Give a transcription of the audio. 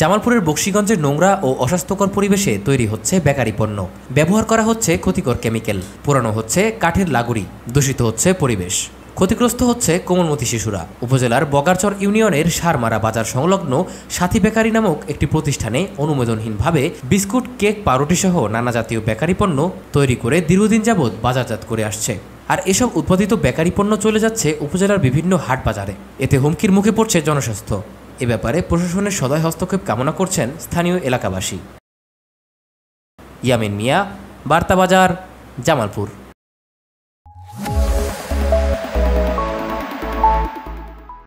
জামালপুরের বক্সিগঞ্জের নোংরা ও অস্বাস্থ্যকর পরিবেশে তৈরি হচ্ছে বেকারি পণ্য ব্যবহার করা হচ্ছে ক্ষতিকর কেমিক্যাল পুরানো হচ্ছে কাঠের লাগুড়ি দূষিত হচ্ছে পরিবেশ ক্ষতিগ্রস্ত হচ্ছে কোমলমতি শিশুরা উপজেলার বগারচর ইউনিয়নের সারমারা বাজার সংলগ্ন সাথী বেকারি নামক একটি প্রতিষ্ঠানে অনুমোদনহীনভাবে বিস্কুট কেক পাউরুটিসহ নানা জাতীয় বেকারি পণ্য তৈরি করে দীর্ঘদিন যাবৎ বাজারজাত করে আসছে আর এসব উৎপাদিত বেকারি পণ্য চলে যাচ্ছে উপজেলার বিভিন্ন হাট বাজারে এতে হুমকির মুখে পড়ছে জনস্বাস্থ্য এ ব্যাপারে প্রশাসনের সদয় হস্তক্ষেপ কামনা করছেন স্থানীয় এলাকাবাসী ইয়ামিন মিয়া বার্তা বাজার জামালপুর